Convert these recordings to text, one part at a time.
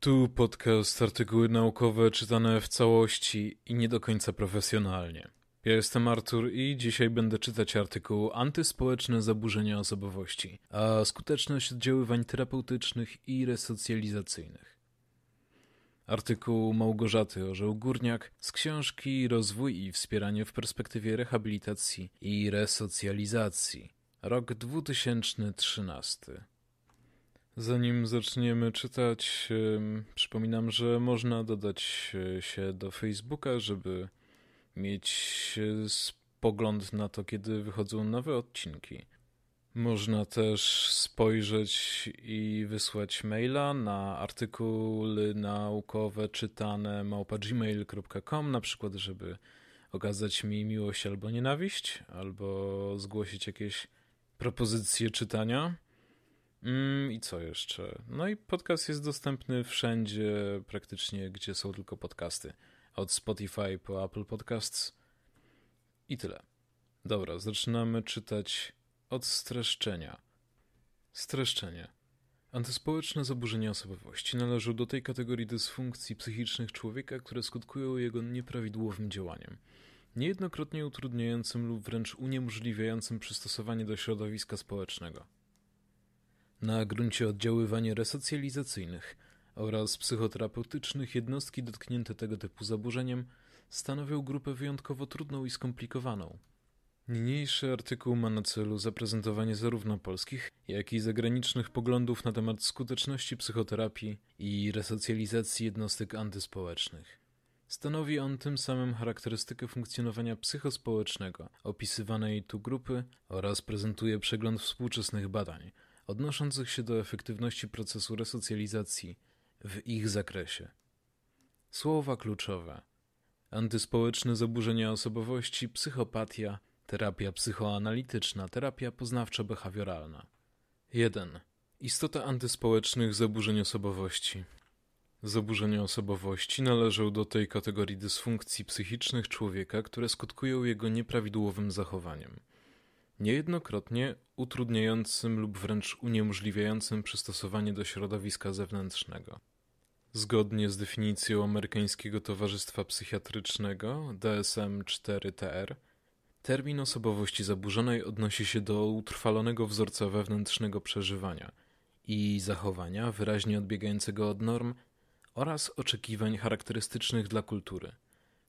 Tu podcast, artykuły naukowe czytane w całości i nie do końca profesjonalnie. Ja jestem Artur i dzisiaj będę czytać artykuł Antyspołeczne zaburzenia osobowości, a skuteczność oddziaływań terapeutycznych i resocjalizacyjnych. Artykuł Małgorzaty Orzeł-Górniak z książki Rozwój i wspieranie w perspektywie rehabilitacji i resocjalizacji, rok 2013. Zanim zaczniemy czytać, przypominam, że można dodać e, się do Facebooka, żeby mieć e, spogląd na to, kiedy wychodzą nowe odcinki. Można też spojrzeć i wysłać maila na artykuły naukowe czytane małpa.gmail.com na przykład, żeby okazać mi miłość albo nienawiść, albo zgłosić jakieś propozycje czytania. Mm, I co jeszcze? No i podcast jest dostępny wszędzie, praktycznie gdzie są tylko podcasty. Od Spotify po Apple Podcasts i tyle. Dobra, zaczynamy czytać od streszczenia. Streszczenie. Antyspołeczne zaburzenia osobowości należą do tej kategorii dysfunkcji psychicznych człowieka, które skutkują jego nieprawidłowym działaniem, niejednokrotnie utrudniającym lub wręcz uniemożliwiającym przystosowanie do środowiska społecznego. Na gruncie oddziaływań resocjalizacyjnych oraz psychoterapeutycznych jednostki dotknięte tego typu zaburzeniem stanowią grupę wyjątkowo trudną i skomplikowaną. Niniejszy artykuł ma na celu zaprezentowanie zarówno polskich, jak i zagranicznych poglądów na temat skuteczności psychoterapii i resocjalizacji jednostek antyspołecznych. Stanowi on tym samym charakterystykę funkcjonowania psychospołecznego opisywanej tu grupy oraz prezentuje przegląd współczesnych badań – odnoszących się do efektywności procesu resocjalizacji w ich zakresie. Słowa kluczowe: antyspołeczne zaburzenia osobowości, psychopatia, terapia psychoanalityczna, terapia poznawczo-behawioralna. 1. Istota antyspołecznych zaburzeń osobowości. Zaburzenia osobowości należą do tej kategorii dysfunkcji psychicznych człowieka, które skutkują jego nieprawidłowym zachowaniem niejednokrotnie utrudniającym lub wręcz uniemożliwiającym przystosowanie do środowiska zewnętrznego. Zgodnie z definicją Amerykańskiego Towarzystwa Psychiatrycznego DSM-4TR, termin osobowości zaburzonej odnosi się do utrwalonego wzorca wewnętrznego przeżywania i zachowania wyraźnie odbiegającego od norm oraz oczekiwań charakterystycznych dla kultury,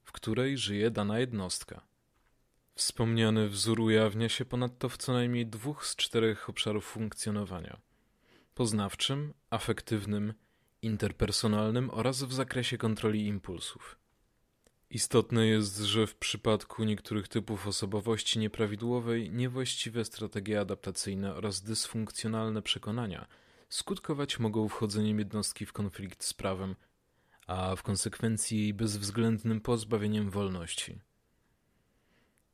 w której żyje dana jednostka – Wspomniany wzór ujawnia się ponadto w co najmniej dwóch z czterech obszarów funkcjonowania: poznawczym, afektywnym, interpersonalnym oraz w zakresie kontroli impulsów. Istotne jest, że w przypadku niektórych typów osobowości nieprawidłowej niewłaściwe strategie adaptacyjne oraz dysfunkcjonalne przekonania skutkować mogą wchodzeniem jednostki w konflikt z prawem, a w konsekwencji jej bezwzględnym pozbawieniem wolności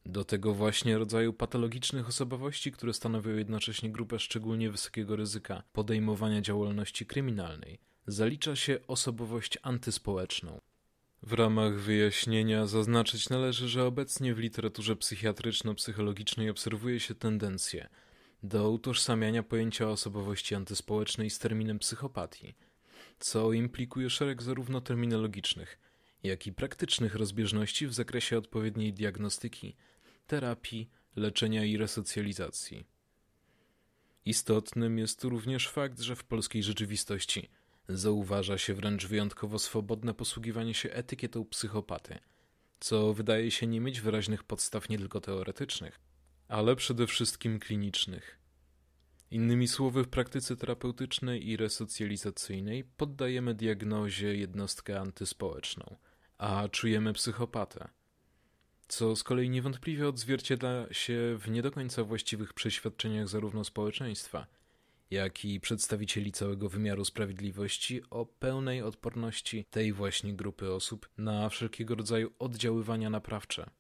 do tego właśnie rodzaju patologicznych osobowości, które stanowią jednocześnie grupę szczególnie wysokiego ryzyka podejmowania działalności kryminalnej, zalicza się osobowość antyspołeczną. W ramach wyjaśnienia zaznaczyć należy, że obecnie w literaturze psychiatryczno-psychologicznej obserwuje się tendencję do utożsamiania pojęcia osobowości antyspołecznej z terminem psychopatii, co implikuje szereg zarówno terminologicznych, jak i praktycznych rozbieżności w zakresie odpowiedniej diagnostyki terapii, leczenia i resocjalizacji. Istotnym jest tu również fakt, że w polskiej rzeczywistości zauważa się wręcz wyjątkowo swobodne posługiwanie się etykietą psychopaty, co wydaje się nie mieć wyraźnych podstaw nie tylko teoretycznych, ale przede wszystkim klinicznych. Innymi słowy, w praktyce terapeutycznej i resocjalizacyjnej poddajemy diagnozie jednostkę antyspołeczną, a czujemy psychopatę – co z kolei niewątpliwie odzwierciedla się w nie do końca właściwych przeświadczeniach zarówno społeczeństwa, jak i przedstawicieli całego wymiaru sprawiedliwości o pełnej odporności tej właśnie grupy osób na wszelkiego rodzaju oddziaływania naprawcze.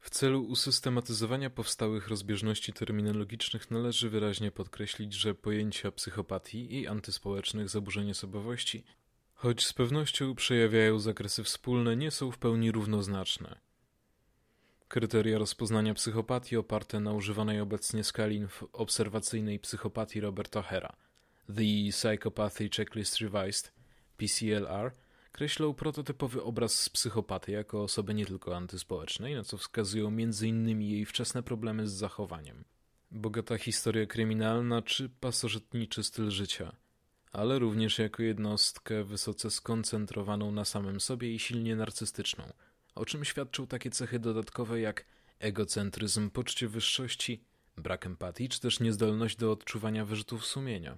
W celu usystematyzowania powstałych rozbieżności terminologicznych należy wyraźnie podkreślić, że pojęcia psychopatii i antyspołecznych zaburzeń osobowości, choć z pewnością przejawiają zakresy wspólne, nie są w pełni równoznaczne. Kryteria rozpoznania psychopatii oparte na używanej obecnie skali obserwacyjnej psychopatii Roberta Hera, The Psychopathy Checklist Revised, PCLR, kreślą prototypowy obraz psychopaty jako osoby nie tylko antyspołecznej, na co wskazują m.in. jej wczesne problemy z zachowaniem. Bogata historia kryminalna czy pasożytniczy styl życia, ale również jako jednostkę wysoce skoncentrowaną na samym sobie i silnie narcystyczną – o czym świadczą takie cechy dodatkowe jak egocentryzm, poczcie wyższości, brak empatii czy też niezdolność do odczuwania wyrzutów sumienia.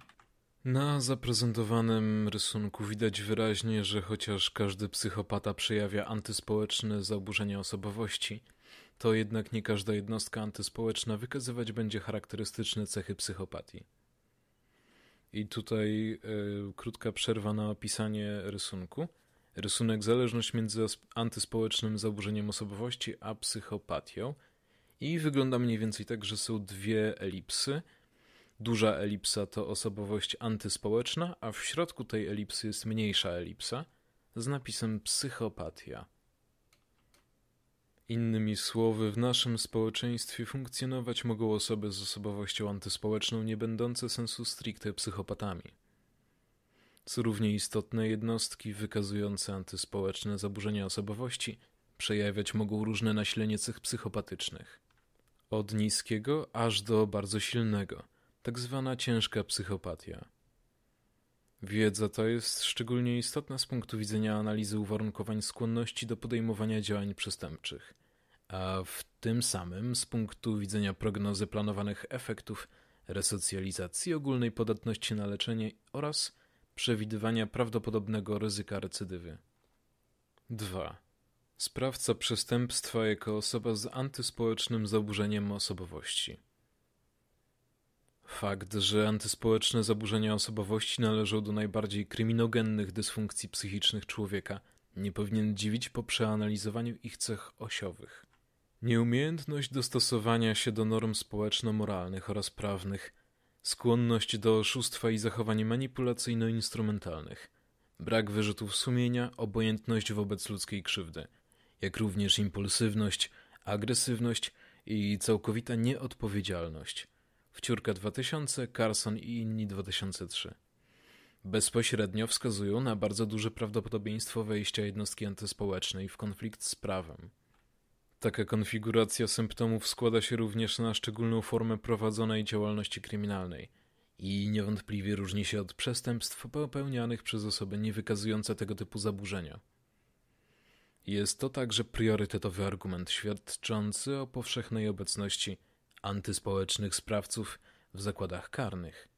Na zaprezentowanym rysunku widać wyraźnie, że chociaż każdy psychopata przejawia antyspołeczne zaburzenia osobowości, to jednak nie każda jednostka antyspołeczna wykazywać będzie charakterystyczne cechy psychopatii. I tutaj y, krótka przerwa na opisanie rysunku. Rysunek zależność między antyspołecznym zaburzeniem osobowości a psychopatią. I wygląda mniej więcej tak, że są dwie elipsy. Duża elipsa to osobowość antyspołeczna, a w środku tej elipsy jest mniejsza elipsa z napisem psychopatia. Innymi słowy, w naszym społeczeństwie funkcjonować mogą osoby z osobowością antyspołeczną nie będące sensu stricte psychopatami co równie istotne jednostki wykazujące antyspołeczne zaburzenia osobowości przejawiać mogą różne nasilenie cech psychopatycznych. Od niskiego aż do bardzo silnego, tak zwana ciężka psychopatia. Wiedza ta jest szczególnie istotna z punktu widzenia analizy uwarunkowań skłonności do podejmowania działań przestępczych, a w tym samym z punktu widzenia prognozy planowanych efektów resocjalizacji ogólnej podatności na leczenie oraz przewidywania prawdopodobnego ryzyka recydywy. 2. Sprawca przestępstwa jako osoba z antyspołecznym zaburzeniem osobowości. Fakt, że antyspołeczne zaburzenia osobowości należą do najbardziej kryminogennych dysfunkcji psychicznych człowieka, nie powinien dziwić po przeanalizowaniu ich cech osiowych. Nieumiejętność dostosowania się do norm społeczno-moralnych oraz prawnych, skłonność do oszustwa i zachowań manipulacyjno-instrumentalnych, brak wyrzutów sumienia, obojętność wobec ludzkiej krzywdy, jak również impulsywność, agresywność i całkowita nieodpowiedzialność. Wciórka 2000, Carson i inni 2003 bezpośrednio wskazują na bardzo duże prawdopodobieństwo wejścia jednostki antyspołecznej w konflikt z prawem. Taka konfiguracja symptomów składa się również na szczególną formę prowadzonej działalności kryminalnej i niewątpliwie różni się od przestępstw popełnianych przez osoby niewykazujące tego typu zaburzenia. Jest to także priorytetowy argument świadczący o powszechnej obecności antyspołecznych sprawców w zakładach karnych.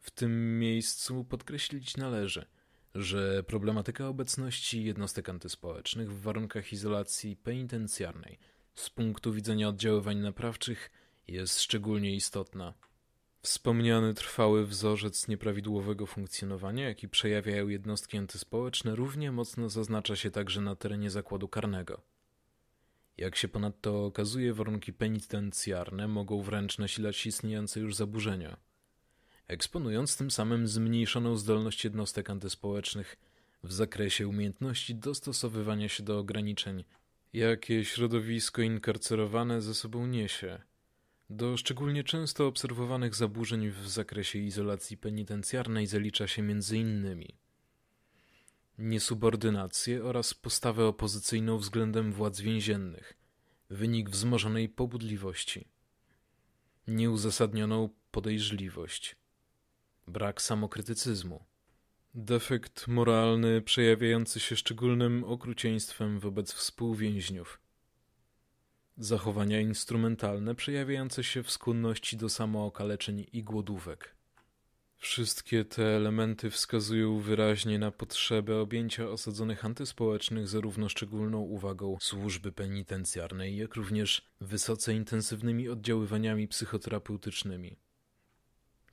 W tym miejscu podkreślić należy, że problematyka obecności jednostek antyspołecznych w warunkach izolacji penitencjarnej z punktu widzenia oddziaływań naprawczych jest szczególnie istotna. Wspomniany trwały wzorzec nieprawidłowego funkcjonowania, jaki przejawiają jednostki antyspołeczne, równie mocno zaznacza się także na terenie zakładu karnego. Jak się ponadto okazuje, warunki penitencjarne mogą wręcz nasilać istniejące już zaburzenia eksponując tym samym zmniejszoną zdolność jednostek antyspołecznych w zakresie umiejętności dostosowywania się do ograniczeń, jakie środowisko inkarcerowane ze sobą niesie. Do szczególnie często obserwowanych zaburzeń w zakresie izolacji penitencjarnej zalicza się m.in. niesubordynację oraz postawę opozycyjną względem władz więziennych, wynik wzmożonej pobudliwości, nieuzasadnioną podejrzliwość, brak samokrytycyzmu. Defekt moralny przejawiający się szczególnym okrucieństwem wobec współwięźniów. Zachowania instrumentalne przejawiające się w skłonności do samookaleczeń i głodówek. Wszystkie te elementy wskazują wyraźnie na potrzebę objęcia osadzonych antyspołecznych zarówno szczególną uwagą służby penitencjarnej, jak również wysoce intensywnymi oddziaływaniami psychoterapeutycznymi.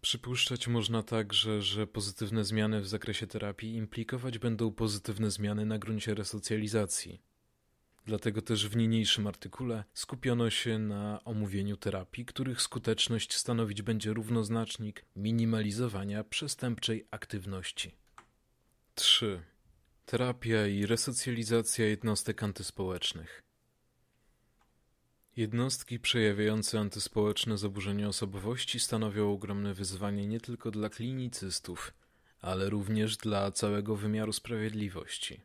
Przypuszczać można także, że pozytywne zmiany w zakresie terapii implikować będą pozytywne zmiany na gruncie resocjalizacji. Dlatego też w niniejszym artykule skupiono się na omówieniu terapii, których skuteczność stanowić będzie równoznacznik minimalizowania przestępczej aktywności. 3. Terapia i resocjalizacja jednostek antyspołecznych. Jednostki przejawiające antyspołeczne zaburzenia osobowości stanowią ogromne wyzwanie nie tylko dla klinicystów, ale również dla całego wymiaru sprawiedliwości.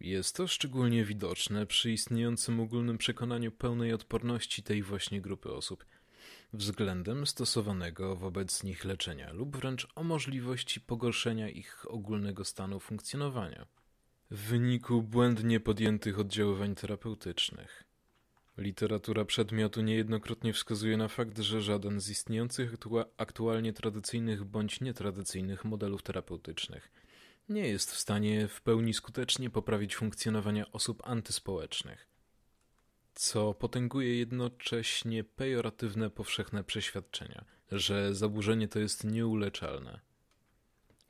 Jest to szczególnie widoczne przy istniejącym ogólnym przekonaniu pełnej odporności tej właśnie grupy osób względem stosowanego wobec nich leczenia lub wręcz o możliwości pogorszenia ich ogólnego stanu funkcjonowania w wyniku błędnie podjętych oddziaływań terapeutycznych. Literatura przedmiotu niejednokrotnie wskazuje na fakt, że żaden z istniejących aktualnie tradycyjnych bądź nietradycyjnych modelów terapeutycznych nie jest w stanie w pełni skutecznie poprawić funkcjonowania osób antyspołecznych, co potęguje jednocześnie pejoratywne powszechne przeświadczenia, że zaburzenie to jest nieuleczalne.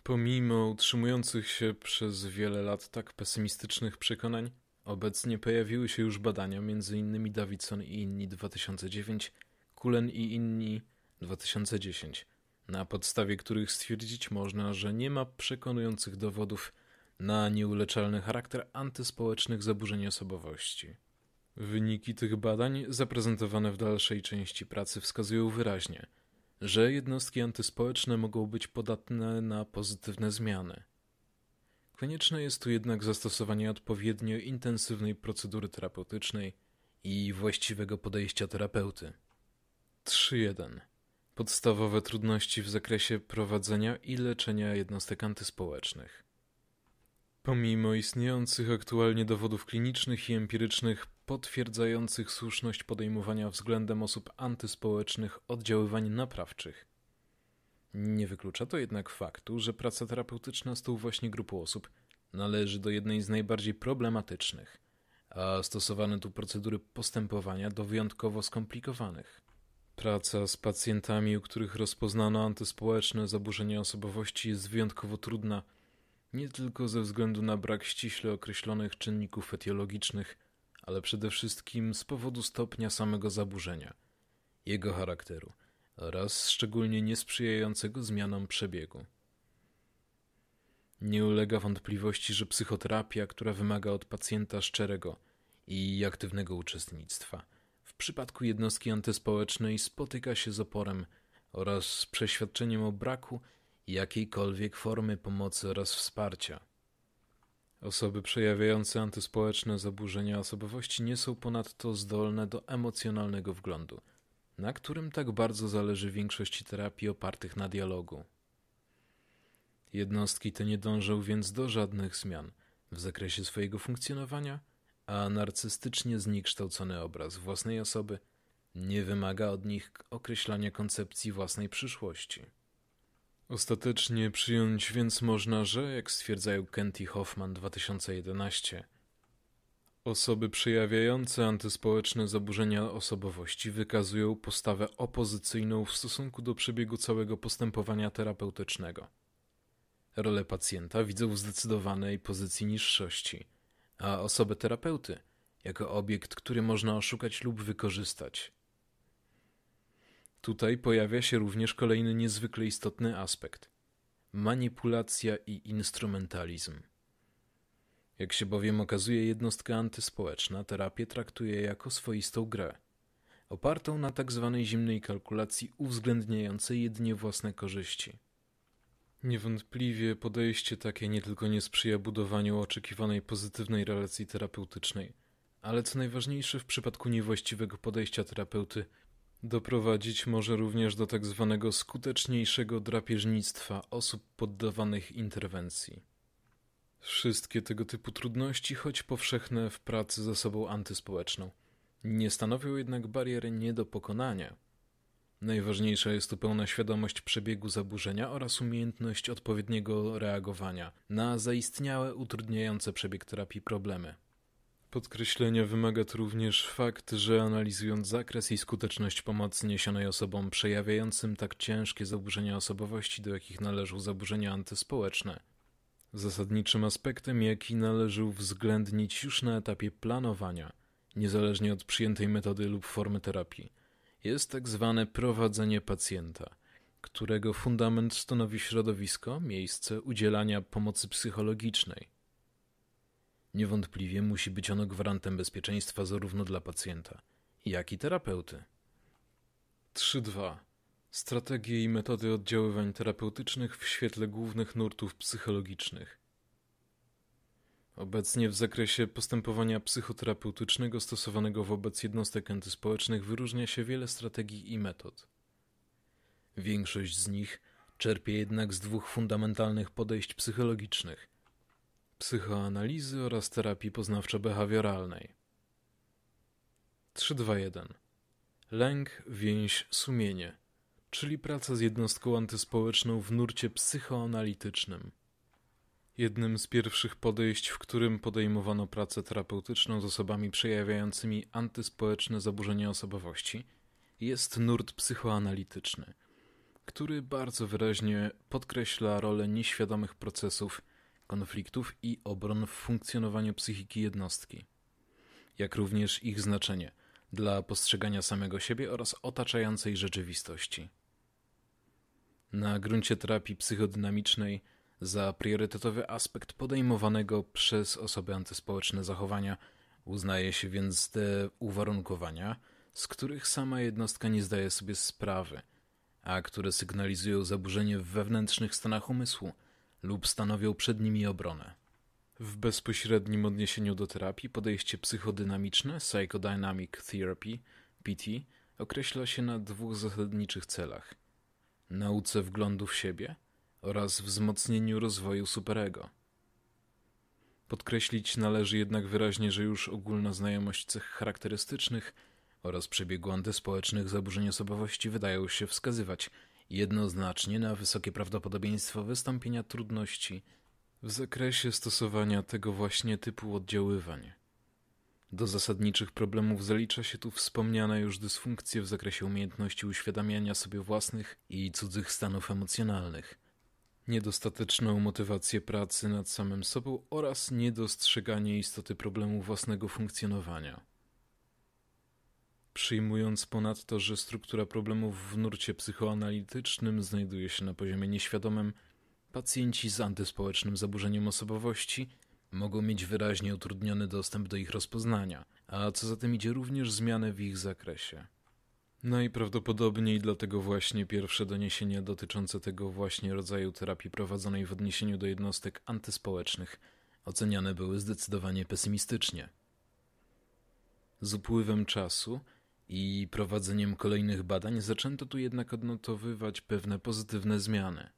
Pomimo utrzymujących się przez wiele lat tak pesymistycznych przekonań, Obecnie pojawiły się już badania, m.in. Davidson i inni 2009, Kulen i inni 2010, na podstawie których stwierdzić można, że nie ma przekonujących dowodów na nieuleczalny charakter antyspołecznych zaburzeń osobowości. Wyniki tych badań, zaprezentowane w dalszej części pracy, wskazują wyraźnie, że jednostki antyspołeczne mogą być podatne na pozytywne zmiany – Konieczne jest tu jednak zastosowanie odpowiednio intensywnej procedury terapeutycznej i właściwego podejścia terapeuty. 3.1. Podstawowe trudności w zakresie prowadzenia i leczenia jednostek antyspołecznych. Pomimo istniejących aktualnie dowodów klinicznych i empirycznych potwierdzających słuszność podejmowania względem osób antyspołecznych oddziaływań naprawczych, nie wyklucza to jednak faktu, że praca terapeutyczna z tą właśnie grupą osób należy do jednej z najbardziej problematycznych, a stosowane tu procedury postępowania do wyjątkowo skomplikowanych. Praca z pacjentami, u których rozpoznano antyspołeczne zaburzenia osobowości, jest wyjątkowo trudna, nie tylko ze względu na brak ściśle określonych czynników etiologicznych, ale przede wszystkim z powodu stopnia samego zaburzenia, jego charakteru – oraz szczególnie niesprzyjającego zmianom przebiegu. Nie ulega wątpliwości, że psychoterapia, która wymaga od pacjenta szczerego i aktywnego uczestnictwa, w przypadku jednostki antyspołecznej spotyka się z oporem oraz z przeświadczeniem o braku jakiejkolwiek formy pomocy oraz wsparcia. Osoby przejawiające antyspołeczne zaburzenia osobowości nie są ponadto zdolne do emocjonalnego wglądu – na którym tak bardzo zależy większości terapii opartych na dialogu. Jednostki te nie dążą więc do żadnych zmian w zakresie swojego funkcjonowania, a narcystycznie zniekształcony obraz własnej osoby nie wymaga od nich określania koncepcji własnej przyszłości. Ostatecznie przyjąć więc można, że, jak stwierdzają Kent i Hoffman 2011, Osoby przejawiające antyspołeczne zaburzenia osobowości wykazują postawę opozycyjną w stosunku do przebiegu całego postępowania terapeutycznego. Rolę pacjenta widzą w zdecydowanej pozycji niższości, a osobę terapeuty jako obiekt, który można oszukać lub wykorzystać. Tutaj pojawia się również kolejny niezwykle istotny aspekt manipulacja i instrumentalizm. Jak się bowiem okazuje, jednostka antyspołeczna terapię traktuje jako swoistą grę, opartą na tzw. Tak zimnej kalkulacji uwzględniającej jedynie własne korzyści. Niewątpliwie podejście takie nie tylko nie sprzyja budowaniu oczekiwanej pozytywnej relacji terapeutycznej, ale co najważniejsze w przypadku niewłaściwego podejścia terapeuty, doprowadzić może również do tzw. Tak skuteczniejszego drapieżnictwa osób poddawanych interwencji. Wszystkie tego typu trudności, choć powszechne w pracy z osobą antyspołeczną, nie stanowią jednak bariery nie do pokonania. Najważniejsza jest tu pełna świadomość przebiegu zaburzenia oraz umiejętność odpowiedniego reagowania na zaistniałe utrudniające przebieg terapii problemy. Podkreślenia wymaga tu również fakt, że analizując zakres i skuteczność pomocy niesionej osobom przejawiającym tak ciężkie zaburzenia osobowości, do jakich należą zaburzenia antyspołeczne, Zasadniczym aspektem, jaki należy uwzględnić już na etapie planowania, niezależnie od przyjętej metody lub formy terapii, jest tak zwane prowadzenie pacjenta, którego fundament stanowi środowisko, miejsce udzielania pomocy psychologicznej. Niewątpliwie musi być ono gwarantem bezpieczeństwa zarówno dla pacjenta, jak i terapeuty. 3.2 Strategie i metody oddziaływań terapeutycznych w świetle głównych nurtów psychologicznych. Obecnie w zakresie postępowania psychoterapeutycznego stosowanego wobec jednostek antyspołecznych wyróżnia się wiele strategii i metod. Większość z nich czerpie jednak z dwóch fundamentalnych podejść psychologicznych: psychoanalizy oraz terapii poznawczo-behawioralnej. 321 Lęk, więź, sumienie czyli praca z jednostką antyspołeczną w nurcie psychoanalitycznym. Jednym z pierwszych podejść, w którym podejmowano pracę terapeutyczną z osobami przejawiającymi antyspołeczne zaburzenia osobowości, jest nurt psychoanalityczny, który bardzo wyraźnie podkreśla rolę nieświadomych procesów, konfliktów i obron w funkcjonowaniu psychiki jednostki, jak również ich znaczenie dla postrzegania samego siebie oraz otaczającej rzeczywistości na gruncie terapii psychodynamicznej za priorytetowy aspekt podejmowanego przez osoby antyspołeczne zachowania. Uznaje się więc te uwarunkowania, z których sama jednostka nie zdaje sobie sprawy, a które sygnalizują zaburzenie w wewnętrznych stanach umysłu lub stanowią przed nimi obronę. W bezpośrednim odniesieniu do terapii podejście psychodynamiczne, Psychodynamic Therapy, PT, określa się na dwóch zasadniczych celach – nauce wglądu w siebie oraz wzmocnieniu rozwoju superego. Podkreślić należy jednak wyraźnie, że już ogólna znajomość cech charakterystycznych oraz przebiegu antyspołecznych zaburzeń osobowości wydają się wskazywać jednoznacznie na wysokie prawdopodobieństwo wystąpienia trudności w zakresie stosowania tego właśnie typu oddziaływań. Do zasadniczych problemów zalicza się tu wspomniane już dysfunkcje w zakresie umiejętności uświadamiania sobie własnych i cudzych stanów emocjonalnych, niedostateczną motywację pracy nad samym sobą oraz niedostrzeganie istoty problemu własnego funkcjonowania. Przyjmując ponadto, że struktura problemów w nurcie psychoanalitycznym znajduje się na poziomie nieświadomym, pacjenci z antyspołecznym zaburzeniem osobowości mogą mieć wyraźnie utrudniony dostęp do ich rozpoznania, a co za tym idzie również zmiany w ich zakresie. Najprawdopodobniej no dlatego właśnie pierwsze doniesienia dotyczące tego właśnie rodzaju terapii prowadzonej w odniesieniu do jednostek antyspołecznych oceniane były zdecydowanie pesymistycznie. Z upływem czasu i prowadzeniem kolejnych badań zaczęto tu jednak odnotowywać pewne pozytywne zmiany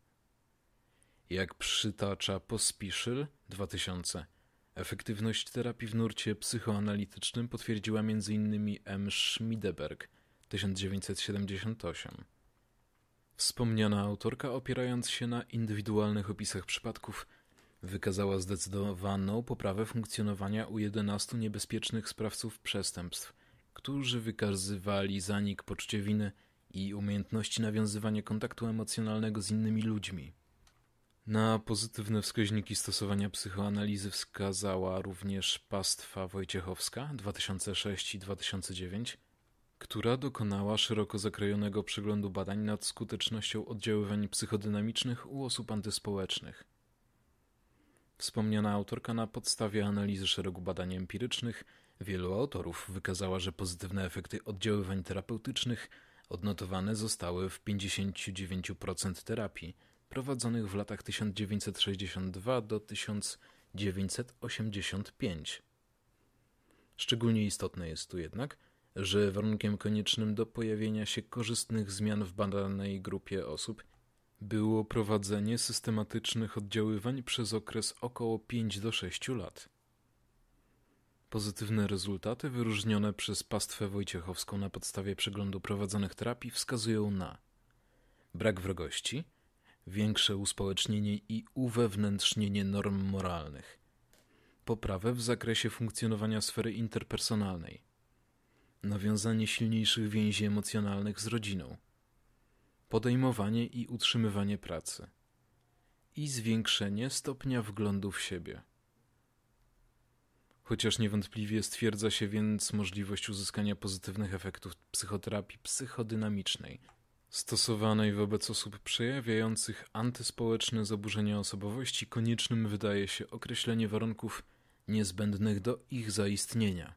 jak przytacza Pospiszyl 2000. Efektywność terapii w nurcie psychoanalitycznym potwierdziła m.in. M. Schmiedeberg 1978. Wspomniana autorka, opierając się na indywidualnych opisach przypadków, wykazała zdecydowaną poprawę funkcjonowania u 11 niebezpiecznych sprawców przestępstw, którzy wykazywali zanik poczucia winy i umiejętności nawiązywania kontaktu emocjonalnego z innymi ludźmi. Na pozytywne wskaźniki stosowania psychoanalizy wskazała również pastwa Wojciechowska 2006 i 2009, która dokonała szeroko zakrojonego przeglądu badań nad skutecznością oddziaływań psychodynamicznych u osób antyspołecznych. Wspomniana autorka na podstawie analizy szeregu badań empirycznych wielu autorów wykazała, że pozytywne efekty oddziaływań terapeutycznych odnotowane zostały w 59% terapii – prowadzonych w latach 1962 do 1985. Szczególnie istotne jest tu jednak, że warunkiem koniecznym do pojawienia się korzystnych zmian w badanej grupie osób było prowadzenie systematycznych oddziaływań przez okres około 5 do 6 lat. Pozytywne rezultaty wyróżnione przez pastwę Wojciechowską na podstawie przeglądu prowadzonych terapii wskazują na brak wrogości, większe uspołecznienie i uwewnętrznienie norm moralnych, poprawę w zakresie funkcjonowania sfery interpersonalnej, nawiązanie silniejszych więzi emocjonalnych z rodziną, podejmowanie i utrzymywanie pracy i zwiększenie stopnia wglądu w siebie. Chociaż niewątpliwie stwierdza się więc możliwość uzyskania pozytywnych efektów psychoterapii psychodynamicznej – stosowanej wobec osób przejawiających antyspołeczne zaburzenia osobowości koniecznym wydaje się określenie warunków niezbędnych do ich zaistnienia.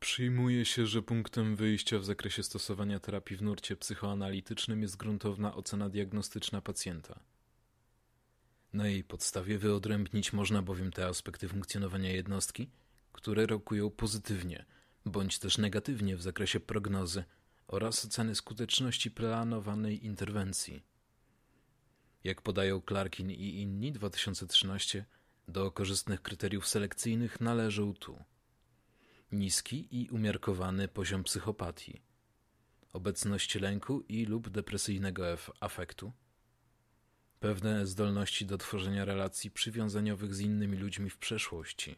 Przyjmuje się, że punktem wyjścia w zakresie stosowania terapii w nurcie psychoanalitycznym jest gruntowna ocena diagnostyczna pacjenta. Na jej podstawie wyodrębnić można bowiem te aspekty funkcjonowania jednostki, które rokują pozytywnie bądź też negatywnie w zakresie prognozy oraz oceny skuteczności planowanej interwencji. Jak podają Clarkin i inni 2013, do korzystnych kryteriów selekcyjnych należą tu niski i umiarkowany poziom psychopatii, obecność lęku i lub depresyjnego afektu, pewne zdolności do tworzenia relacji przywiązaniowych z innymi ludźmi w przeszłości,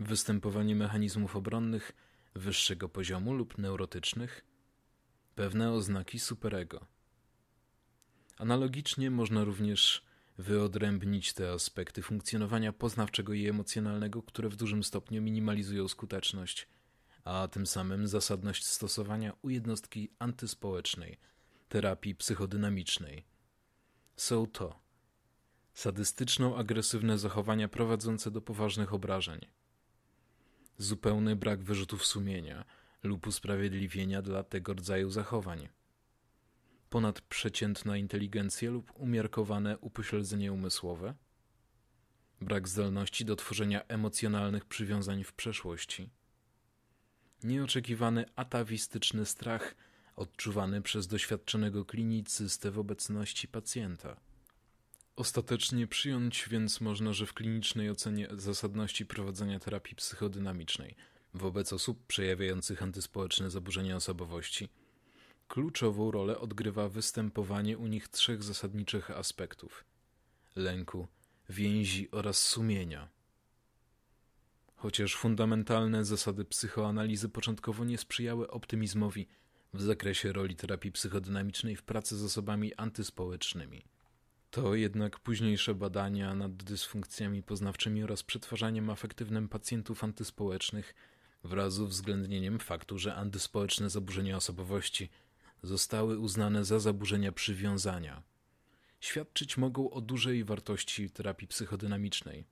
występowanie mechanizmów obronnych wyższego poziomu lub neurotycznych, pewne oznaki superego. Analogicznie można również wyodrębnić te aspekty funkcjonowania poznawczego i emocjonalnego, które w dużym stopniu minimalizują skuteczność, a tym samym zasadność stosowania u jednostki antyspołecznej, terapii psychodynamicznej. Są to sadystyczno-agresywne zachowania prowadzące do poważnych obrażeń zupełny brak wyrzutów sumienia lub usprawiedliwienia dla tego rodzaju zachowań. Ponadprzeciętna inteligencja lub umiarkowane upośledzenie umysłowe, brak zdolności do tworzenia emocjonalnych przywiązań w przeszłości, nieoczekiwany atawistyczny strach odczuwany przez doświadczonego klinicystę w obecności pacjenta, Ostatecznie przyjąć więc można, że w klinicznej ocenie zasadności prowadzenia terapii psychodynamicznej wobec osób przejawiających antyspołeczne zaburzenia osobowości kluczową rolę odgrywa występowanie u nich trzech zasadniczych aspektów: lęku, więzi oraz sumienia. Chociaż fundamentalne zasady psychoanalizy początkowo nie sprzyjały optymizmowi w zakresie roli terapii psychodynamicznej w pracy z osobami antyspołecznymi to jednak późniejsze badania nad dysfunkcjami poznawczymi oraz przetwarzaniem afektywnym pacjentów antyspołecznych wraz z uwzględnieniem faktu, że antyspołeczne zaburzenia osobowości zostały uznane za zaburzenia przywiązania, świadczyć mogą o dużej wartości terapii psychodynamicznej.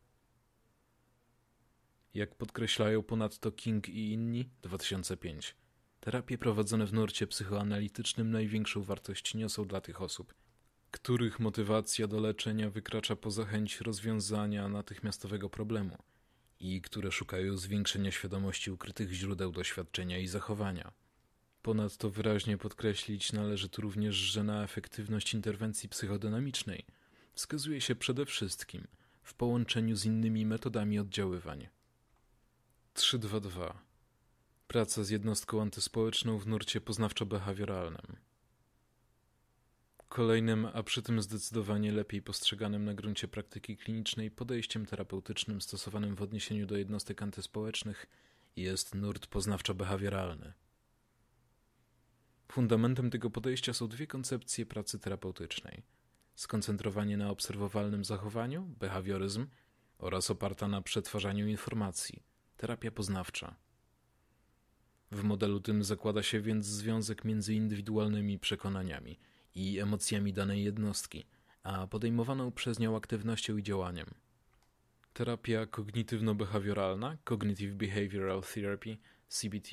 Jak podkreślają ponadto King i inni 2005, terapie prowadzone w nurcie psychoanalitycznym największą wartość niosą dla tych osób – których motywacja do leczenia wykracza poza chęć rozwiązania natychmiastowego problemu i które szukają zwiększenia świadomości ukrytych źródeł doświadczenia i zachowania. Ponadto wyraźnie podkreślić należy tu również, że na efektywność interwencji psychodynamicznej wskazuje się przede wszystkim w połączeniu z innymi metodami oddziaływań. 322 Praca z jednostką antyspołeczną w nurcie poznawczo-behawioralnym kolejnym, a przy tym zdecydowanie lepiej postrzeganym na gruncie praktyki klinicznej podejściem terapeutycznym stosowanym w odniesieniu do jednostek antyspołecznych jest nurt poznawczo-behawioralny. Fundamentem tego podejścia są dwie koncepcje pracy terapeutycznej: skoncentrowanie na obserwowalnym zachowaniu, behawioryzm, oraz oparta na przetwarzaniu informacji, terapia poznawcza. W modelu tym zakłada się więc związek między indywidualnymi przekonaniami i emocjami danej jednostki, a podejmowaną przez nią aktywnością i działaniem. Terapia kognitywno-behawioralna, Cognitive Behavioral Therapy, CBT,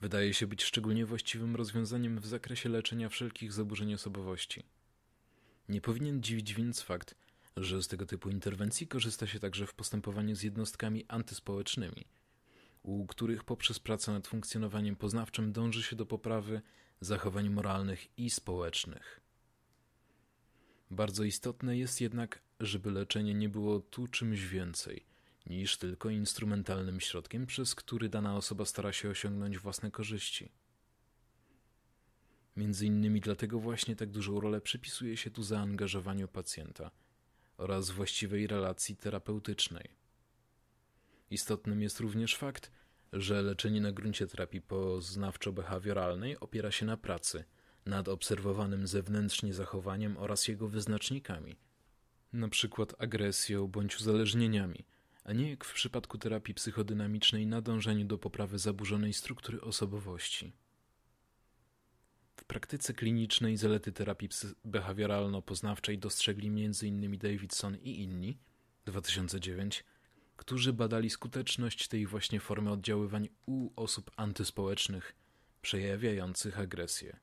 wydaje się być szczególnie właściwym rozwiązaniem w zakresie leczenia wszelkich zaburzeń osobowości. Nie powinien dziwić więc fakt, że z tego typu interwencji korzysta się także w postępowaniu z jednostkami antyspołecznymi, u których poprzez pracę nad funkcjonowaniem poznawczym dąży się do poprawy zachowań moralnych i społecznych. Bardzo istotne jest jednak, żeby leczenie nie było tu czymś więcej niż tylko instrumentalnym środkiem, przez który dana osoba stara się osiągnąć własne korzyści. Między innymi dlatego właśnie tak dużą rolę przypisuje się tu zaangażowaniu pacjenta oraz właściwej relacji terapeutycznej. Istotnym jest również fakt, że leczenie na gruncie terapii poznawczo-behawioralnej opiera się na pracy nad obserwowanym zewnętrznie zachowaniem oraz jego wyznacznikami, np. agresją bądź uzależnieniami, a nie jak w przypadku terapii psychodynamicznej na do poprawy zaburzonej struktury osobowości. W praktyce klinicznej zalety terapii behawioralno-poznawczej dostrzegli m.in. Davidson i inni 2009 którzy badali skuteczność tej właśnie formy oddziaływań u osób antyspołecznych, przejawiających agresję.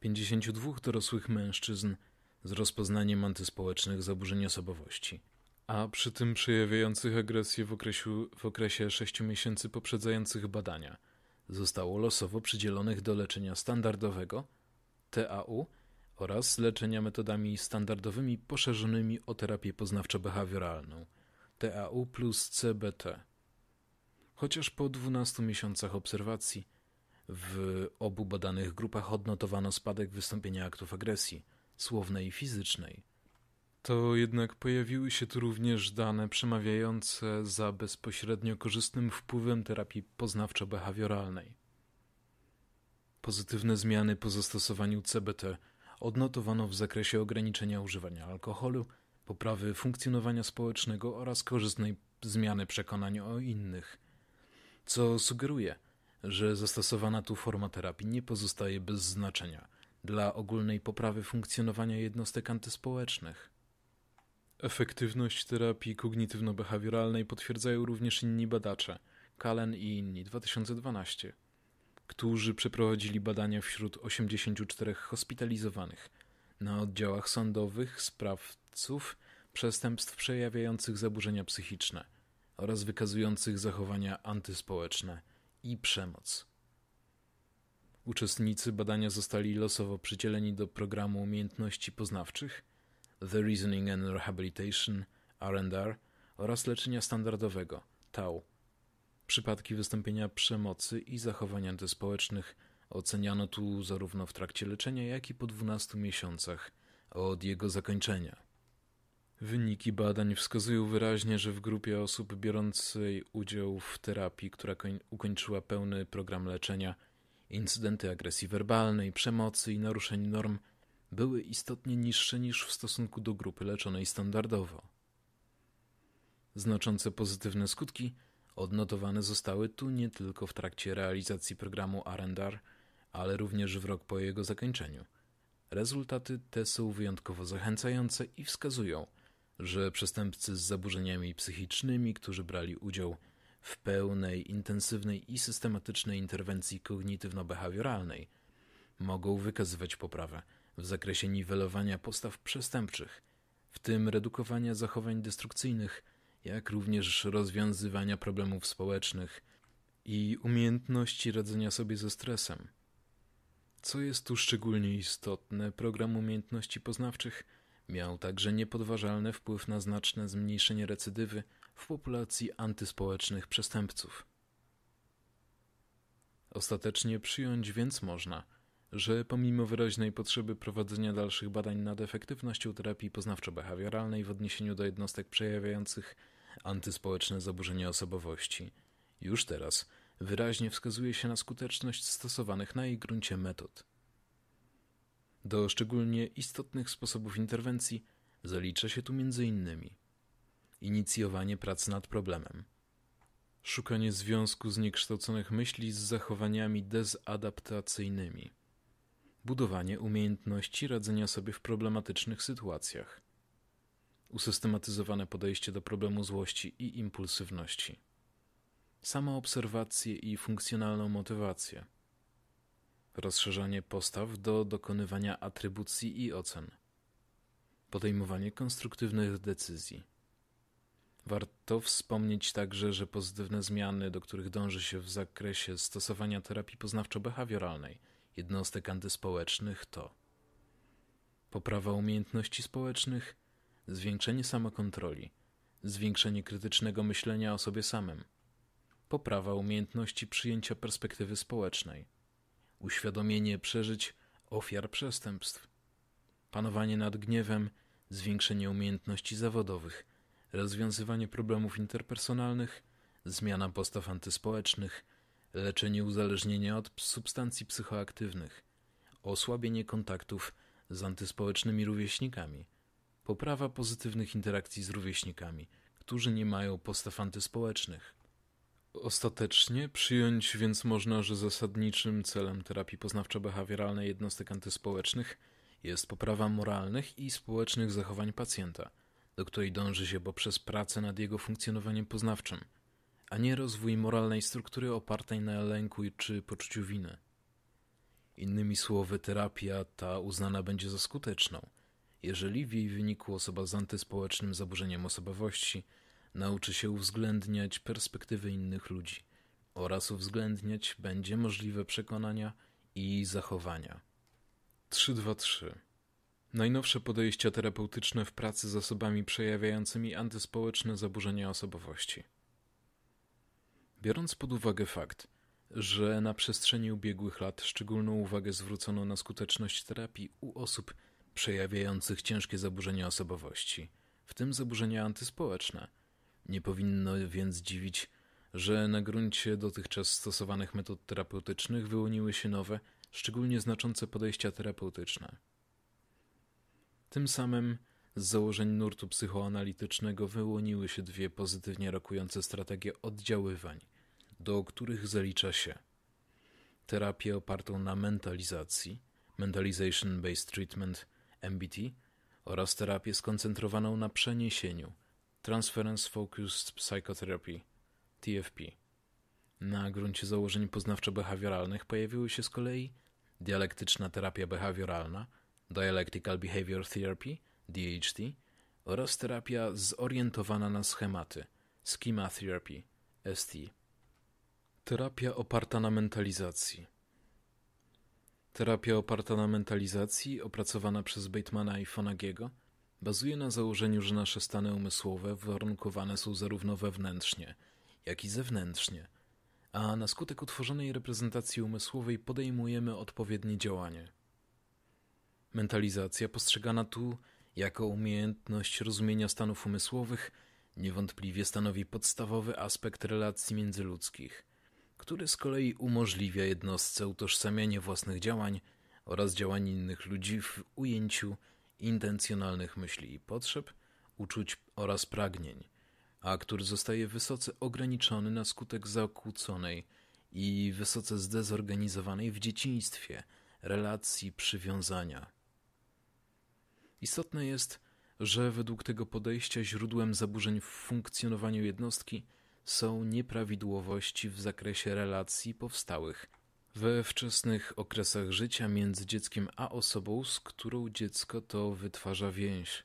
52 dorosłych mężczyzn z rozpoznaniem antyspołecznych zaburzeń osobowości, a przy tym przejawiających agresję w, w okresie 6 miesięcy poprzedzających badania, zostało losowo przydzielonych do leczenia standardowego TAU oraz leczenia metodami standardowymi poszerzonymi o terapię poznawczo-behawioralną – TAU plus CBT. Chociaż po 12 miesiącach obserwacji w obu badanych grupach odnotowano spadek wystąpienia aktów agresji, słownej i fizycznej. To jednak pojawiły się tu również dane przemawiające za bezpośrednio korzystnym wpływem terapii poznawczo-behawioralnej. Pozytywne zmiany po zastosowaniu CBT odnotowano w zakresie ograniczenia używania alkoholu, poprawy funkcjonowania społecznego oraz korzystnej zmiany przekonań o innych, co sugeruje, że zastosowana tu forma terapii nie pozostaje bez znaczenia dla ogólnej poprawy funkcjonowania jednostek antyspołecznych. Efektywność terapii kognitywno-behawioralnej potwierdzają również inni badacze, Kalen i inni 2012, którzy przeprowadzili badania wśród 84 hospitalizowanych na oddziałach sądowych spraw sprawców przestępstw przejawiających zaburzenia psychiczne oraz wykazujących zachowania antyspołeczne i przemoc. Uczestnicy badania zostali losowo przydzieleni do programu umiejętności poznawczych The Reasoning and Rehabilitation R&R oraz leczenia standardowego TAU. Przypadki wystąpienia przemocy i zachowań antyspołecznych oceniano tu zarówno w trakcie leczenia, jak i po 12 miesiącach od jego zakończenia. Wyniki badań wskazują wyraźnie, że w grupie osób biorącej udział w terapii, która ukończyła pełny program leczenia, incydenty agresji werbalnej, przemocy i naruszeń norm były istotnie niższe niż w stosunku do grupy leczonej standardowo. Znaczące pozytywne skutki odnotowane zostały tu nie tylko w trakcie realizacji programu Arendar, ale również w rok po jego zakończeniu. Rezultaty te są wyjątkowo zachęcające i wskazują – że przestępcy z zaburzeniami psychicznymi, którzy brali udział w pełnej, intensywnej i systematycznej interwencji kognitywno-behawioralnej, mogą wykazywać poprawę w zakresie niwelowania postaw przestępczych, w tym redukowania zachowań destrukcyjnych, jak również rozwiązywania problemów społecznych i umiejętności radzenia sobie ze stresem. Co jest tu szczególnie istotne, program umiejętności poznawczych – Miał także niepodważalny wpływ na znaczne zmniejszenie recydywy w populacji antyspołecznych przestępców. Ostatecznie przyjąć więc można, że pomimo wyraźnej potrzeby prowadzenia dalszych badań nad efektywnością terapii poznawczo-behawioralnej w odniesieniu do jednostek przejawiających antyspołeczne zaburzenia osobowości, już teraz wyraźnie wskazuje się na skuteczność stosowanych na jej gruncie metod. Do szczególnie istotnych sposobów interwencji zalicza się tu m.in. inicjowanie prac nad problemem, szukanie związku zniekształconych myśli z zachowaniami dezadaptacyjnymi, budowanie umiejętności radzenia sobie w problematycznych sytuacjach, usystematyzowane podejście do problemu złości i impulsywności, samoobserwację i funkcjonalną motywację rozszerzanie postaw do dokonywania atrybucji i ocen, podejmowanie konstruktywnych decyzji. Warto wspomnieć także, że pozytywne zmiany, do których dąży się w zakresie stosowania terapii poznawczo-behawioralnej jednostek antyspołecznych to poprawa umiejętności społecznych, zwiększenie samokontroli, zwiększenie krytycznego myślenia o sobie samym, poprawa umiejętności przyjęcia perspektywy społecznej uświadomienie przeżyć ofiar przestępstw, panowanie nad gniewem, zwiększenie umiejętności zawodowych, rozwiązywanie problemów interpersonalnych, zmiana postaw antyspołecznych, leczenie uzależnienia od substancji psychoaktywnych, osłabienie kontaktów z antyspołecznymi rówieśnikami, poprawa pozytywnych interakcji z rówieśnikami, którzy nie mają postaw antyspołecznych, Ostatecznie przyjąć więc można, że zasadniczym celem terapii poznawczo-behawioralnej jednostek antyspołecznych jest poprawa moralnych i społecznych zachowań pacjenta, do której dąży się poprzez pracę nad jego funkcjonowaniem poznawczym, a nie rozwój moralnej struktury opartej na lęku czy poczuciu winy. Innymi słowy, terapia ta uznana będzie za skuteczną, jeżeli w jej wyniku osoba z antyspołecznym zaburzeniem osobowości – nauczy się uwzględniać perspektywy innych ludzi oraz uwzględniać będzie możliwe przekonania i zachowania. 323. Najnowsze podejścia terapeutyczne w pracy z osobami przejawiającymi antyspołeczne zaburzenia osobowości. Biorąc pod uwagę fakt, że na przestrzeni ubiegłych lat szczególną uwagę zwrócono na skuteczność terapii u osób przejawiających ciężkie zaburzenia osobowości, w tym zaburzenia antyspołeczne – nie powinno więc dziwić, że na gruncie dotychczas stosowanych metod terapeutycznych wyłoniły się nowe, szczególnie znaczące podejścia terapeutyczne. Tym samym z założeń nurtu psychoanalitycznego wyłoniły się dwie pozytywnie rokujące strategie oddziaływań, do których zalicza się terapię opartą na mentalizacji, mentalization-based treatment, MBT, oraz terapię skoncentrowaną na przeniesieniu, Transference Focused Psychotherapy TFP. Na gruncie założeń poznawczo-behawioralnych pojawiły się z kolei dialektyczna terapia behawioralna, Dialectical Behavior Therapy DHT oraz terapia zorientowana na schematy Schema Therapy ST. Terapia oparta na mentalizacji. Terapia oparta na mentalizacji, opracowana przez Batemana i Fonagiego, bazuje na założeniu, że nasze stany umysłowe warunkowane są zarówno wewnętrznie, jak i zewnętrznie, a na skutek utworzonej reprezentacji umysłowej podejmujemy odpowiednie działanie. Mentalizacja postrzegana tu jako umiejętność rozumienia stanów umysłowych niewątpliwie stanowi podstawowy aspekt relacji międzyludzkich, który z kolei umożliwia jednostce utożsamianie własnych działań oraz działań innych ludzi w ujęciu intencjonalnych myśli i potrzeb, uczuć oraz pragnień, a który zostaje wysoce ograniczony na skutek zakłóconej i wysoce zdezorganizowanej w dzieciństwie relacji przywiązania. Istotne jest, że według tego podejścia źródłem zaburzeń w funkcjonowaniu jednostki są nieprawidłowości w zakresie relacji powstałych we wczesnych okresach życia między dzieckiem a osobą, z którą dziecko to wytwarza więź.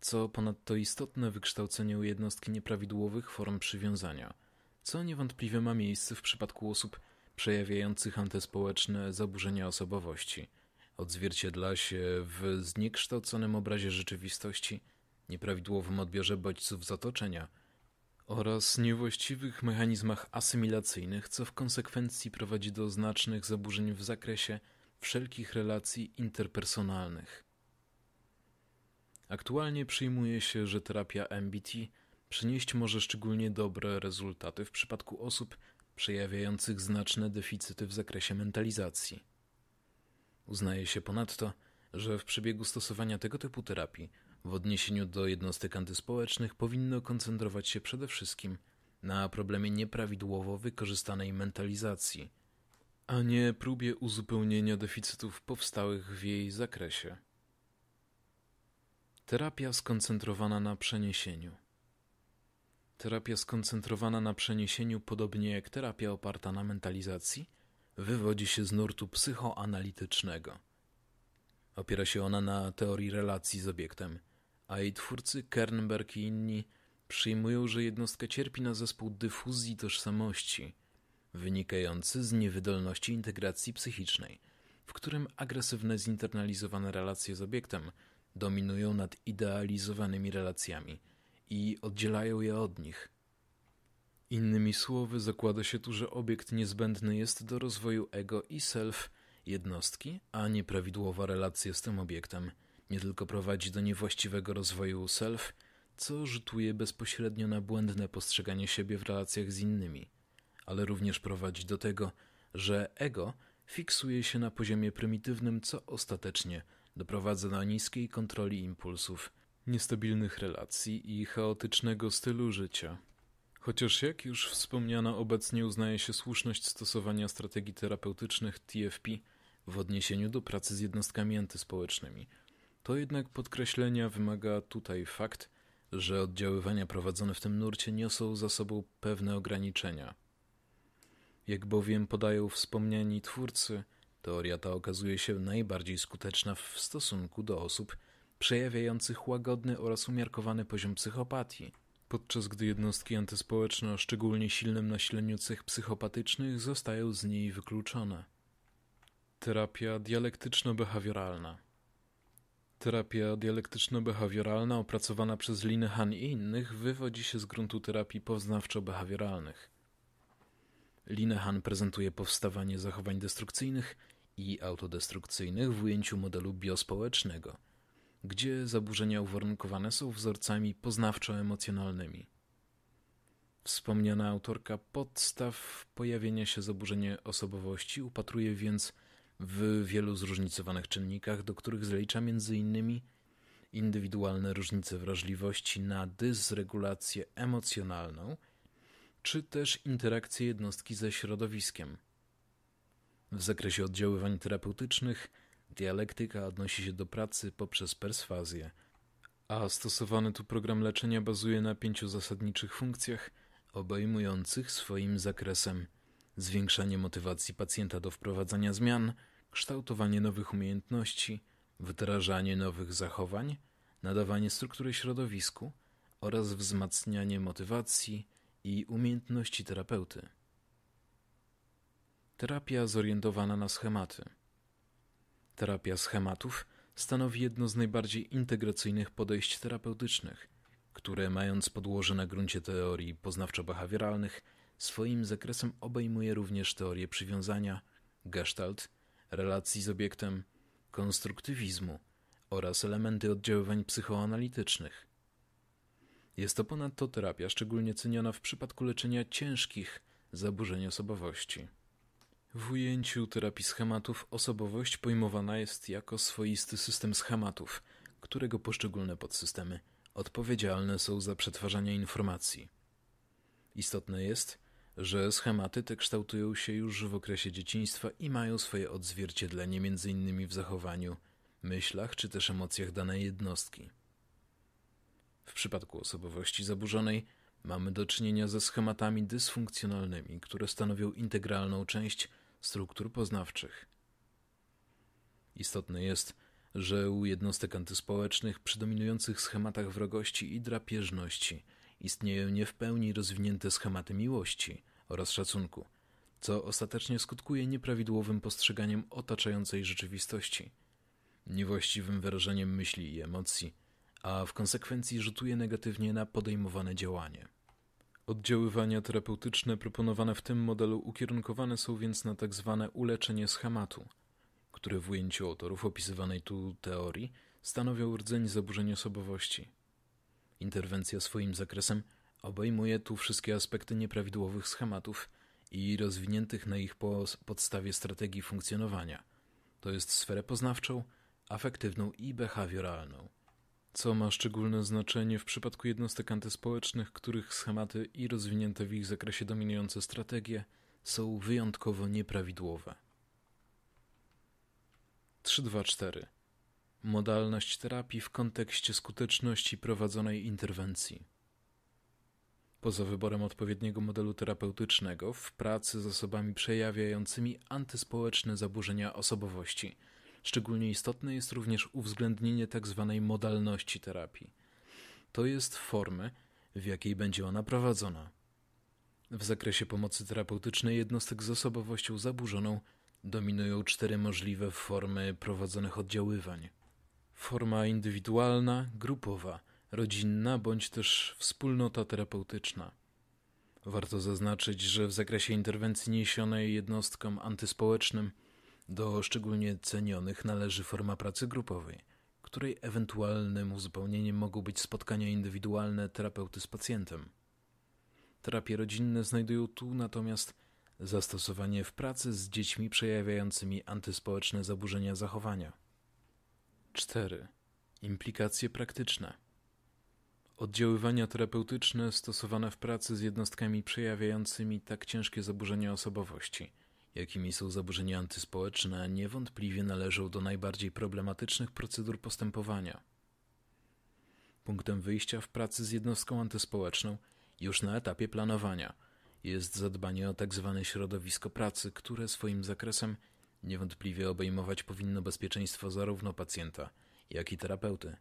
Co ponadto istotne, wykształcenie u jednostki nieprawidłowych form przywiązania, co niewątpliwie ma miejsce w przypadku osób przejawiających antyspołeczne zaburzenia osobowości. Odzwierciedla się w zniekształconym obrazie rzeczywistości, nieprawidłowym odbiorze bodźców z otoczenia – oraz niewłaściwych mechanizmach asymilacyjnych, co w konsekwencji prowadzi do znacznych zaburzeń w zakresie wszelkich relacji interpersonalnych. Aktualnie przyjmuje się, że terapia MBT przynieść może szczególnie dobre rezultaty w przypadku osób przejawiających znaczne deficyty w zakresie mentalizacji. Uznaje się ponadto, że w przebiegu stosowania tego typu terapii w odniesieniu do jednostek antyspołecznych powinno koncentrować się przede wszystkim na problemie nieprawidłowo wykorzystanej mentalizacji, a nie próbie uzupełnienia deficytów powstałych w jej zakresie. Terapia skoncentrowana na przeniesieniu. Terapia skoncentrowana na przeniesieniu, podobnie jak terapia oparta na mentalizacji, wywodzi się z nurtu psychoanalitycznego. Opiera się ona na teorii relacji z obiektem, a jej twórcy Kernberg i inni przyjmują, że jednostka cierpi na zespół dyfuzji tożsamości, wynikający z niewydolności integracji psychicznej, w którym agresywne zinternalizowane relacje z obiektem dominują nad idealizowanymi relacjami i oddzielają je od nich. Innymi słowy, zakłada się tu, że obiekt niezbędny jest do rozwoju ego i self jednostki, a nieprawidłowa relacja z tym obiektem – nie tylko prowadzi do niewłaściwego rozwoju self, co rzutuje bezpośrednio na błędne postrzeganie siebie w relacjach z innymi, ale również prowadzi do tego, że ego fiksuje się na poziomie prymitywnym, co ostatecznie doprowadza do niskiej kontroli impulsów, niestabilnych relacji i chaotycznego stylu życia. Chociaż jak już wspomniano, obecnie uznaje się słuszność stosowania strategii terapeutycznych TFP w odniesieniu do pracy z jednostkami antyspołecznymi – to jednak podkreślenia wymaga tutaj fakt, że oddziaływania prowadzone w tym nurcie niosą za sobą pewne ograniczenia. Jak bowiem podają wspomniani twórcy, teoria ta okazuje się najbardziej skuteczna w stosunku do osób przejawiających łagodny oraz umiarkowany poziom psychopatii, podczas gdy jednostki antyspołeczne o szczególnie silnym nasileniu cech psychopatycznych zostają z niej wykluczone. Terapia dialektyczno-behawioralna – Terapia dialektyczno-behawioralna opracowana przez Lin Han i innych wywodzi się z gruntu terapii poznawczo-behawioralnych. Linehan prezentuje powstawanie zachowań destrukcyjnych i autodestrukcyjnych w ujęciu modelu biospołecznego, gdzie zaburzenia uwarunkowane są wzorcami poznawczo-emocjonalnymi. Wspomniana autorka podstaw pojawienia się zaburzenia osobowości upatruje więc w wielu zróżnicowanych czynnikach, do których zalicza m.in. indywidualne różnice wrażliwości na dysregulację emocjonalną, czy też interakcję jednostki ze środowiskiem. W zakresie oddziaływań terapeutycznych dialektyka odnosi się do pracy poprzez perswazję, a stosowany tu program leczenia bazuje na pięciu zasadniczych funkcjach obejmujących swoim zakresem zwiększanie motywacji pacjenta do wprowadzania zmian – kształtowanie nowych umiejętności, wdrażanie nowych zachowań, nadawanie struktury środowisku oraz wzmacnianie motywacji i umiejętności terapeuty. Terapia zorientowana na schematy. Terapia schematów stanowi jedno z najbardziej integracyjnych podejść terapeutycznych, które mając podłoże na gruncie teorii poznawczo-behawioralnych, swoim zakresem obejmuje również teorię przywiązania, gestalt relacji z obiektem, konstruktywizmu oraz elementy oddziaływań psychoanalitycznych. Jest to ponadto terapia szczególnie ceniona w przypadku leczenia ciężkich zaburzeń osobowości. W ujęciu terapii schematów osobowość pojmowana jest jako swoisty system schematów, którego poszczególne podsystemy odpowiedzialne są za przetwarzanie informacji. Istotne jest, że schematy te kształtują się już w okresie dzieciństwa i mają swoje odzwierciedlenie m.in. w zachowaniu, myślach czy też emocjach danej jednostki. W przypadku osobowości zaburzonej mamy do czynienia ze schematami dysfunkcjonalnymi, które stanowią integralną część struktur poznawczych. Istotne jest, że u jednostek antyspołecznych przy dominujących schematach wrogości i drapieżności istnieją nie w pełni rozwinięte schematy miłości, oraz szacunku, co ostatecznie skutkuje nieprawidłowym postrzeganiem otaczającej rzeczywistości, niewłaściwym wyrażeniem myśli i emocji, a w konsekwencji rzutuje negatywnie na podejmowane działanie. Oddziaływania terapeutyczne proponowane w tym modelu ukierunkowane są więc na tzw. Tak uleczenie schematu, które w ujęciu autorów opisywanej tu teorii stanowią rdzeń zaburzeń osobowości. Interwencja swoim zakresem Obejmuje tu wszystkie aspekty nieprawidłowych schematów i rozwiniętych na ich podstawie strategii funkcjonowania. To jest sferę poznawczą, afektywną i behawioralną, co ma szczególne znaczenie w przypadku jednostek antyspołecznych, których schematy i rozwinięte w ich zakresie dominujące strategie są wyjątkowo nieprawidłowe. 324 Modalność terapii w kontekście skuteczności prowadzonej interwencji. Poza wyborem odpowiedniego modelu terapeutycznego, w pracy z osobami przejawiającymi antyspołeczne zaburzenia osobowości. Szczególnie istotne jest również uwzględnienie tzw. Tak modalności terapii. To jest formy, w jakiej będzie ona prowadzona. W zakresie pomocy terapeutycznej jednostek z osobowością zaburzoną dominują cztery możliwe formy prowadzonych oddziaływań. Forma indywidualna, grupowa – rodzinna bądź też wspólnota terapeutyczna. Warto zaznaczyć, że w zakresie interwencji niesionej jednostkom antyspołecznym do szczególnie cenionych należy forma pracy grupowej, której ewentualnym uzupełnieniem mogą być spotkania indywidualne terapeuty z pacjentem. Terapie rodzinne znajdują tu natomiast zastosowanie w pracy z dziećmi przejawiającymi antyspołeczne zaburzenia zachowania. 4. Implikacje praktyczne. Oddziaływania terapeutyczne stosowane w pracy z jednostkami przejawiającymi tak ciężkie zaburzenia osobowości, jakimi są zaburzenia antyspołeczne, niewątpliwie należą do najbardziej problematycznych procedur postępowania. Punktem wyjścia w pracy z jednostką antyspołeczną już na etapie planowania jest zadbanie o tzw. Tak środowisko pracy, które swoim zakresem niewątpliwie obejmować powinno bezpieczeństwo zarówno pacjenta, jak i terapeuty.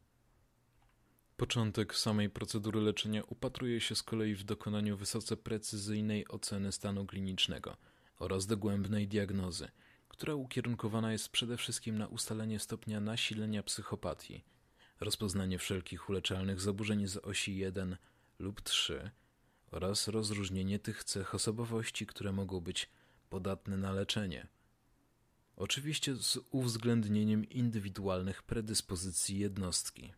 Początek samej procedury leczenia upatruje się z kolei w dokonaniu wysoce precyzyjnej oceny stanu klinicznego oraz dogłębnej diagnozy, która ukierunkowana jest przede wszystkim na ustalenie stopnia nasilenia psychopatii, rozpoznanie wszelkich uleczalnych zaburzeń z osi 1 lub 3 oraz rozróżnienie tych cech osobowości, które mogą być podatne na leczenie. Oczywiście z uwzględnieniem indywidualnych predyspozycji jednostki.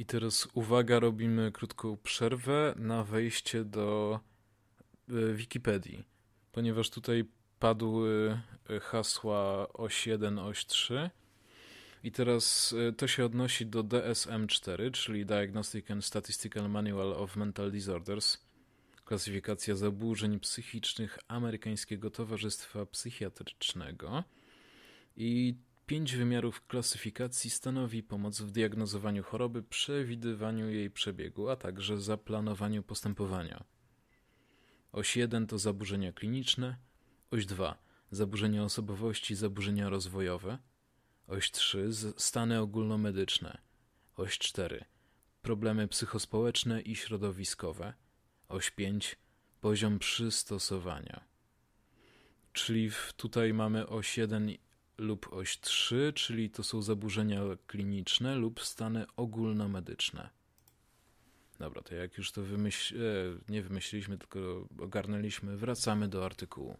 I teraz uwaga, robimy krótką przerwę na wejście do e, Wikipedii, ponieważ tutaj padły e, hasła oś 1, oś 3. I teraz e, to się odnosi do DSM-4, czyli Diagnostic and Statistical Manual of Mental Disorders, klasyfikacja zaburzeń psychicznych Amerykańskiego Towarzystwa Psychiatrycznego. I Pięć wymiarów klasyfikacji stanowi pomoc w diagnozowaniu choroby, przewidywaniu jej przebiegu, a także zaplanowaniu postępowania. Oś 1 to zaburzenia kliniczne, oś 2 zaburzenia osobowości, zaburzenia rozwojowe, oś 3 stany ogólnomedyczne, oś 4 problemy psychospołeczne i środowiskowe, oś 5 poziom przystosowania. Czyli tutaj mamy oś 1 lub oś 3, czyli to są zaburzenia kliniczne lub stany ogólnomedyczne. Dobra, to jak już to wymyśl... E, nie wymyśliliśmy, tylko ogarnęliśmy, wracamy do artykułu.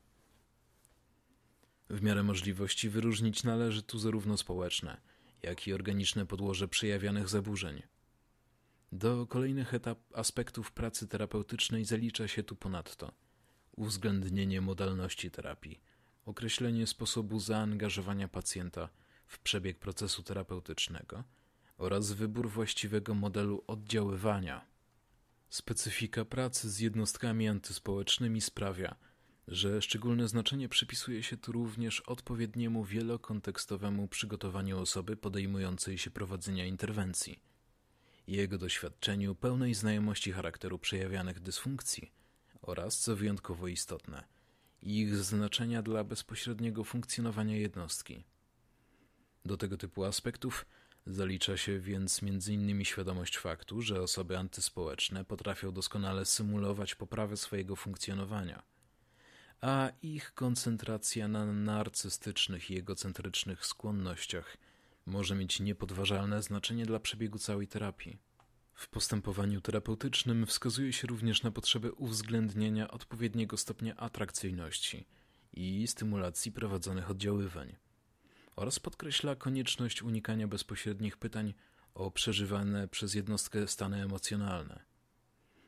W miarę możliwości wyróżnić należy tu zarówno społeczne, jak i organiczne podłoże przejawianych zaburzeń. Do kolejnych etap aspektów pracy terapeutycznej zalicza się tu ponadto uwzględnienie modalności terapii, określenie sposobu zaangażowania pacjenta w przebieg procesu terapeutycznego oraz wybór właściwego modelu oddziaływania. Specyfika pracy z jednostkami antyspołecznymi sprawia, że szczególne znaczenie przypisuje się tu również odpowiedniemu wielokontekstowemu przygotowaniu osoby podejmującej się prowadzenia interwencji, jego doświadczeniu pełnej znajomości charakteru przejawianych dysfunkcji oraz, co wyjątkowo istotne, i ich znaczenia dla bezpośredniego funkcjonowania jednostki. Do tego typu aspektów zalicza się więc m.in. świadomość faktu, że osoby antyspołeczne potrafią doskonale symulować poprawę swojego funkcjonowania, a ich koncentracja na narcystycznych i egocentrycznych skłonnościach może mieć niepodważalne znaczenie dla przebiegu całej terapii. W postępowaniu terapeutycznym wskazuje się również na potrzebę uwzględnienia odpowiedniego stopnia atrakcyjności i stymulacji prowadzonych oddziaływań oraz podkreśla konieczność unikania bezpośrednich pytań o przeżywane przez jednostkę stany emocjonalne.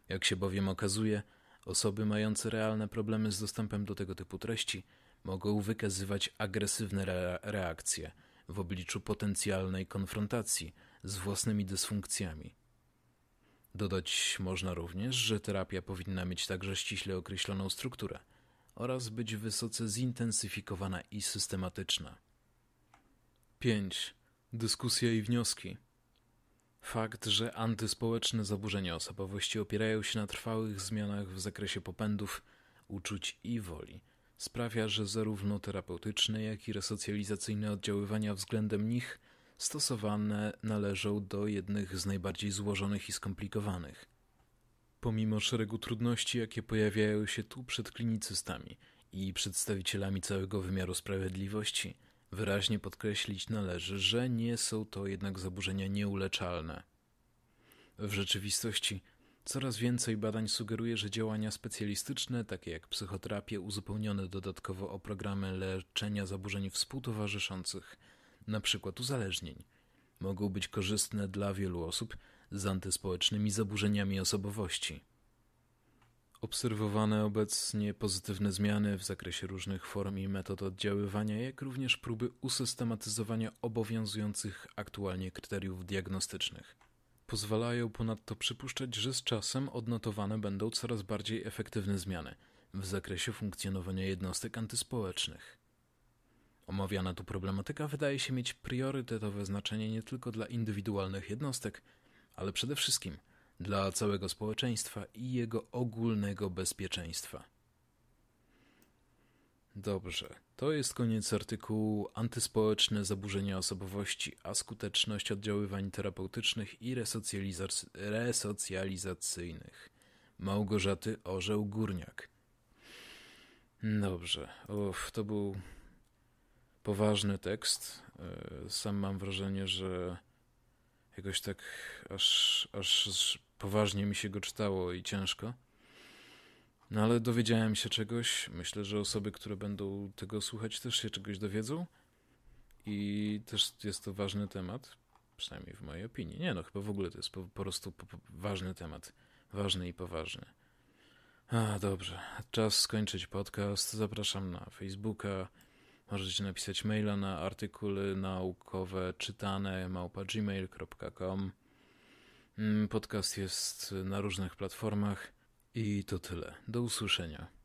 Jak się bowiem okazuje, osoby mające realne problemy z dostępem do tego typu treści mogą wykazywać agresywne re reakcje w obliczu potencjalnej konfrontacji z własnymi dysfunkcjami Dodać można również, że terapia powinna mieć także ściśle określoną strukturę oraz być wysoce zintensyfikowana i systematyczna. 5. Dyskusja i wnioski. Fakt, że antyspołeczne zaburzenia osobowości opierają się na trwałych zmianach w zakresie popędów, uczuć i woli, sprawia, że zarówno terapeutyczne, jak i resocjalizacyjne oddziaływania względem nich – stosowane należą do jednych z najbardziej złożonych i skomplikowanych. Pomimo szeregu trudności, jakie pojawiają się tu przed klinicystami i przedstawicielami całego wymiaru sprawiedliwości, wyraźnie podkreślić należy, że nie są to jednak zaburzenia nieuleczalne. W rzeczywistości coraz więcej badań sugeruje, że działania specjalistyczne, takie jak psychoterapie, uzupełnione dodatkowo o programy leczenia zaburzeń współtowarzyszących, na przykład uzależnień. Mogą być korzystne dla wielu osób z antyspołecznymi zaburzeniami osobowości. Obserwowane obecnie pozytywne zmiany w zakresie różnych form i metod oddziaływania, jak również próby usystematyzowania obowiązujących aktualnie kryteriów diagnostycznych. Pozwalają ponadto przypuszczać, że z czasem odnotowane będą coraz bardziej efektywne zmiany w zakresie funkcjonowania jednostek antyspołecznych. Omawiana tu problematyka wydaje się mieć priorytetowe znaczenie nie tylko dla indywidualnych jednostek, ale przede wszystkim dla całego społeczeństwa i jego ogólnego bezpieczeństwa. Dobrze, to jest koniec artykułu Antyspołeczne zaburzenia osobowości, a skuteczność oddziaływań terapeutycznych i resocjalizacyjnych. Małgorzaty Orzeł-Górniak. Dobrze, uff, to był poważny tekst. E, sam mam wrażenie, że jakoś tak aż, aż poważnie mi się go czytało i ciężko. No ale dowiedziałem się czegoś. Myślę, że osoby, które będą tego słuchać, też się czegoś dowiedzą. I też jest to ważny temat, przynajmniej w mojej opinii. Nie no, chyba w ogóle to jest po, po prostu po, po ważny temat. Ważny i poważny. A, dobrze. Czas skończyć podcast. Zapraszam na Facebooka, Możecie napisać maila na artykuły naukowe czytane małpa.gmail.com. Mm, podcast jest na różnych platformach i to tyle. Do usłyszenia.